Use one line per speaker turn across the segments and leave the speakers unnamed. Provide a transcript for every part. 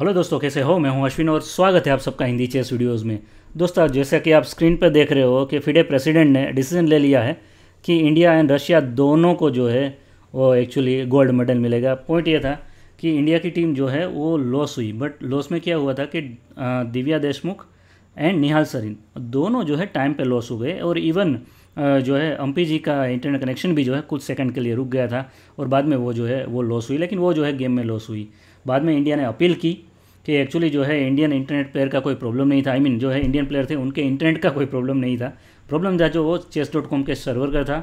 Hello दोस्तों कैसे हो मैं हूं अश्विन और स्वागत है आप सबका हिंदी चेस वीडियोस में दोस्तों जैसा कि आप स्क्रीन पर देख रहे हो कि फिडे प्रेसिडेंट ने डिसीजन ले लिया है कि इंडिया एंड रशिया दोनों को जो है वो एक्चुअली गोल्ड मेडल मिलेगा पॉइंट ये था कि इंडिया की टीम जो है वो लॉस हुई बट लॉस में क्या हुआ था कि दिव्या देशमुख एंड निहाल सरीन दोनों जो है टाइम पर लॉस हो गए और इवन जो है एम जी का इंटरनेट कनेक्शन भी जो है कुछ सेकंड के लिए रुक गया था और बाद में वो जो है वो लॉस हुई लेकिन वो जो है गेम में लॉस हुई बाद में इंडिया ने अपील की कि एक्चुअली जो है इंडियन इंटरनेट प्लेयर का कोई प्रॉब्लम नहीं था आई I मीन mean, जो है इंडियन प्लेयर थे उनके इंटरनेट का कोई प्रॉब्लम नहीं था प्रॉब्लम था जो वो चेस डॉट कॉम के सर्वर का था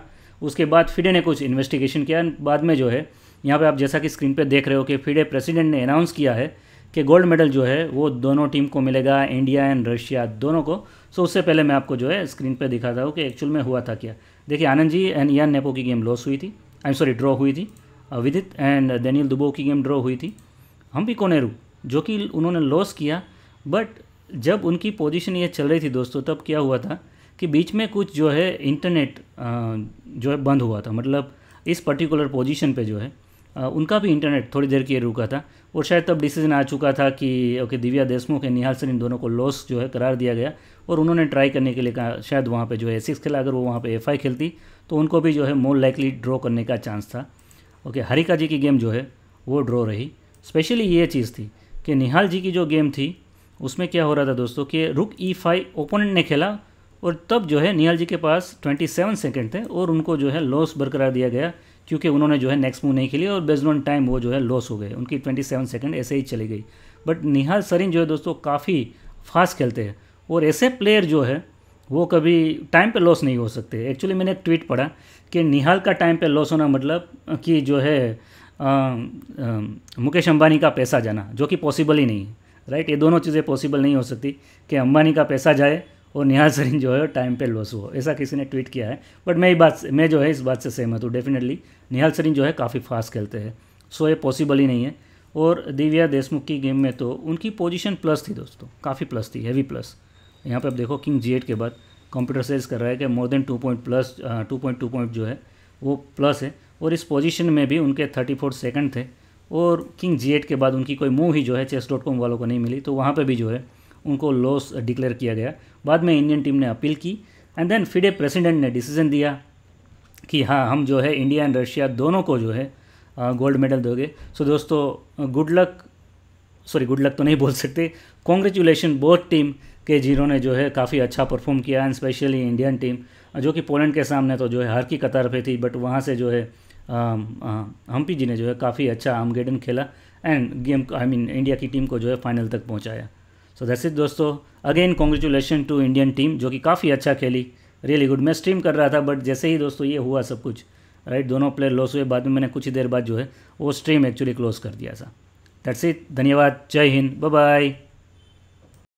उसके बाद फिडे ने कुछ इन्वेस्टिगेशन किया बाद में जो है यहाँ पे आप जैसा कि स्क्रीन पे देख रहे हो कि फिडे प्रेसिडेंट ने अनाउंस किया है कि गोल्ड मेडल जो है वो दोनों टीम को मिलेगा इंडिया एंड रशिया दोनों को सो उससे पहले मैं आपको जो है स्क्रीन पे दिखाता हूँ कि एक्चुअल में हुआ था क्या देखिए Anand ji and Ian Nepo की गेम लॉस हुई थी आई एम सॉरी ड्रॉ हुई थी विदित एंड डेनियल दुबो की गेम ड्रॉ हुई थी हम भी कोनेरू जो कि उन्होंने लॉस किया बट जब उनकी पोजीशन ये चल रही थी दोस्तों तब क्या हुआ था कि बीच में कुछ जो है इंटरनेट जो है बंद हुआ था मतलब इस पर्टिकुलर पोजीशन पे जो है उनका भी इंटरनेट थोड़ी देर के लिए रुका था और शायद तब डिसीजन आ चुका था कि ओके दिव्या देशमुख या निहाल सर इन दोनों को लॉस जो है करार दिया गया और उन्होंने ट्राई करने के लिए कहा शायद वहाँ पे जो है सिक्स खेला अगर वो वहाँ पे एफ आई खेलती तो उनको भी जो है मोर लाइकली ड्रॉ करने का चांस था ओके हरिका जी की गेम जो है वो ड्रॉ रही स्पेशली ये चीज़ थी कि निहाल जी की जो गेम थी उसमें क्या हो रहा था दोस्तों कि रुक ई फाइव ओपोनेंट ने खेला और तब जो है निहाल जी के पास 27 सेकेंड थे और उनको जो है लॉस बरकरार दिया गया क्योंकि उन्होंने जो है नेक्स्ट मूव नहीं खेली और बेस्ड ऑन टाइम वो जो है लॉस हो गए उनकी 27 सेकेंड ऐसे ही चली गई बट निहाल सरीन जो है दोस्तों काफ़ी फास्ट खेलते हैं और ऐसे प्लेयर जो है वो कभी टाइम पर लॉस नहीं हो सकते एक्चुअली मैंने एक ट्वीट पढ़ा कि निहाल का टाइम पे लॉस होना मतलब कि जो है मुकेश अंबानी का पैसा जाना जो कि पॉसिबल ही नहीं है राइट ये दोनों चीज़ें पॉसिबल नहीं हो सकती कि अंबानी का पैसा जाए और निहाल सरीन जो है टाइम पे लॉस हुआ ऐसा किसी ने ट्वीट किया है बट मैं ये बात मैं जो है इस बात से सहमत हूँ डेफिनेटली निहाल सरीन जो है काफ़ी फास्ट खेलते हैं सो ये पॉसिबल ही नहीं है और दिव्या देशमुख की गेम में तो उनकी पोजीशन प्लस थी दोस्तों काफ़ी प्लस थी हैवी प्लस यहाँ पे आप देखो किंग जी के बाद कंप्यूटर सेल्स कर रहा है कि more than two point plus two point two point जो है वो प्लस है और इस पोजीशन में भी उनके थर्टी फोर सेकेंड थे और किंग जी एट के बाद उनकी कोई मूव ही जो है चेस डॉट कॉम वालों को नहीं मिली तो वहाँ पर भी जो है उनको लॉस डिक्लेयर किया गया बाद में इंडियन टीम ने अपील की एंड देन फिडे प्रेसिडेंट ने डिसीजन दिया कि हाँ हम जो है इंडिया एंड रशिया दोनों को जो है गोल्ड मेडल दोगे सो so, दोस्तों good luck sorry good luck तो नहीं बोल सकते कॉन्ग्रेचुलेशन बोथ टीम के जिन्होंने जो है काफ़ी अच्छा परफॉर्म किया एंड स्पेशली इंडियन टीम जो कि पोलैंड के सामने तो जो है हर की कतार पे थी बट वहाँ से जो है हम्पी um, uh, जी ने जो है काफ़ी अच्छा आम गेडन खेला and game I mean India की टीम को जो है फाइनल तक पहुँचाया सो दैट्स इट दोस्तों again congratulation to Indian team जो कि काफ़ी अच्छा खेली रियली गुड मैं स्ट्रीम कर रहा था बट जैसे ही दोस्तों ये हुआ सब कुछ राइट right? दोनों प्लेयर लॉस हुए बाद में मैंने कुछ ही देर बाद जो है वो स्ट्रीम एक्चुअली क्लोज कर दिया था दैट्स इट धन्यवाद जय हिंद बाय